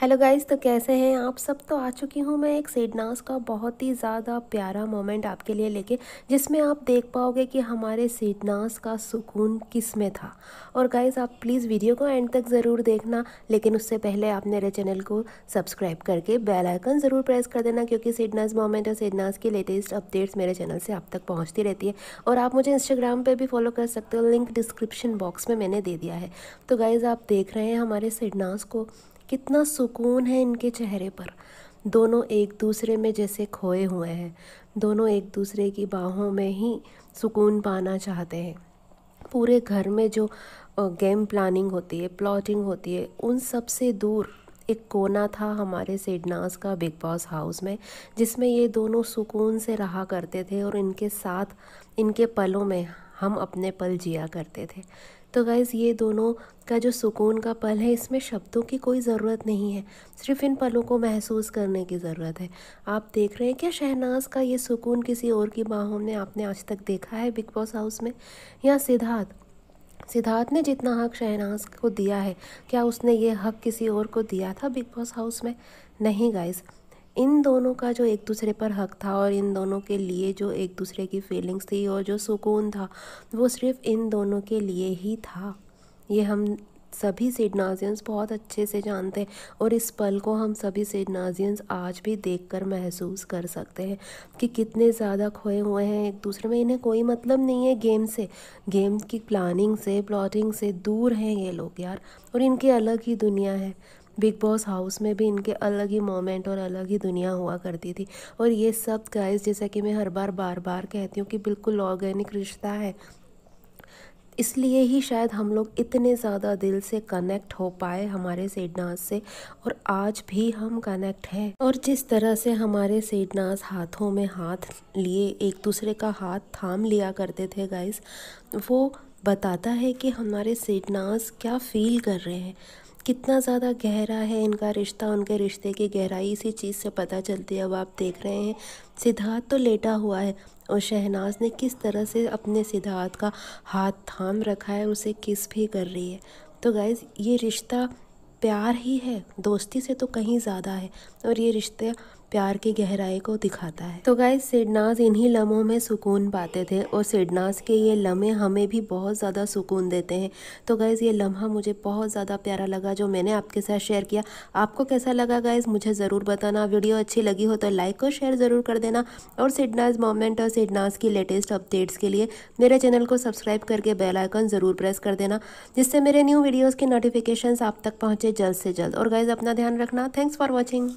hello guys तो कैसे हैं आप सब तो आ चुकी हूँ मैं एक सीडनास का बहुत ही ज़्यादा प्यारा मोमेंट आपके लिए लेके जिसमें आप देख पाओगे कि हमारे सीडनास का सुकून किस में था और गाइस आप प्लीज़ वीडियो को एंड तक ज़रूर देखना लेकिन उससे पहले आप मेरे चैनल को सब्सक्राइब करके बेल आइकन ज़रूर प्रेस कर देना क्योंकि सीडनास मोमेंट और सीडनास की लेटेस्ट अपडेट्स मेरे चैनल से आप तक पहुँचती रहती है और आप मुझे इंस्टाग्राम पर भी फॉलो कर सकते हो लिंक डिस्क्रिप्शन बॉक्स में मैंने दे दिया है तो गाइज़ आप देख रहे हैं हमारे सीडनास को कितना सुकून है इनके चेहरे पर दोनों एक दूसरे में जैसे खोए हुए हैं दोनों एक दूसरे की बाहों में ही सुकून पाना चाहते हैं पूरे घर में जो गेम प्लानिंग होती है प्लॉटिंग होती है उन सब से दूर एक कोना था हमारे सेडनास का बिग बॉस हाउस में जिसमें ये दोनों सुकून से रहा करते थे और इनके साथ इनके पलों में हम अपने पल जिया करते थे तो गाइज़ ये दोनों का जो सुकून का पल है इसमें शब्दों की कोई ज़रूरत नहीं है सिर्फ इन पलों को महसूस करने की ज़रूरत है आप देख रहे हैं क्या शहनाज का ये सुकून किसी और की बाहों में आपने आज तक देखा है बिग बॉस हाउस में या सिद्धार्थ सिद्धार्थ ने जितना हक शहनाज को दिया है क्या उसने ये हक किसी और को दिया था बिग बॉस हाउस में नहीं गाइज़ इन दोनों का जो एक दूसरे पर हक था और इन दोनों के लिए जो एक दूसरे की फीलिंग्स थी और जो सुकून था वो सिर्फ इन दोनों के लिए ही था ये हम सभी सिडनाजियंस बहुत अच्छे से जानते हैं और इस पल को हम सभी सिडनाजियंस आज भी देखकर महसूस कर सकते हैं कि कितने ज़्यादा खोए हुए हैं एक दूसरे में इन्हें कोई मतलब नहीं है गेम से गेम की प्लानिंग से प्लॉटिंग से दूर हैं ये लोग यार और इनकी अलग ही दुनिया है बिग बॉस हाउस में भी इनके अलग ही मोमेंट और अलग ही दुनिया हुआ करती थी और ये सब गाइस जैसा कि मैं हर बार बार बार कहती हूँ कि बिल्कुल ऑर्गेनिक रिश्ता है इसलिए ही शायद हम लोग इतने ज़्यादा दिल से कनेक्ट हो पाए हमारे सेडनास से और आज भी हम कनेक्ट हैं और जिस तरह से हमारे सेडनास हाथों में हाथ लिए एक दूसरे का हाथ थाम लिया करते थे गाइस वो बताता है कि हमारे सेडनास क्या फील कर रहे हैं कितना ज़्यादा गहरा है इनका रिश्ता उनके रिश्ते की गहराई इसी चीज़ से पता चलती है अब आप देख रहे हैं सिद्धार्थ तो लेटा हुआ है और शहनाज ने किस तरह से अपने सिद्धार्थ का हाथ थाम रखा है उसे किस भी कर रही है तो गाइज़ ये रिश्ता प्यार ही है दोस्ती से तो कहीं ज़्यादा है और ये रिश्ते प्यार की गहराई को दिखाता है तो गाइज सिडनाज इन्हीं लम्हों में सुकून पाते थे और सिडनाज के ये लम्हे हमें भी बहुत ज़्यादा सुकून देते हैं तो गाइज़ ये लम्हा मुझे बहुत ज़्यादा प्यारा लगा जो मैंने आपके साथ शेयर किया आपको कैसा लगा गाइज़ मुझे ज़रूर बताना वीडियो अच्छी लगी हो तो लाइक और शेयर ज़रूर कर देना और सिडनाज मोमेंट और सिडनाज की लेटेस्ट अपडेट्स के लिए मेरे चैनल को सब्सक्राइब करके बेल आइकन ज़रूर प्रेस कर देना जिससे मेरे न्यू वीडियोज़ के नोटिफिकेशन आप तक पहुँचे जल्द से जल्द और गाइज़ अपना ध्यान रखना थैंक्स फॉर वॉचिंग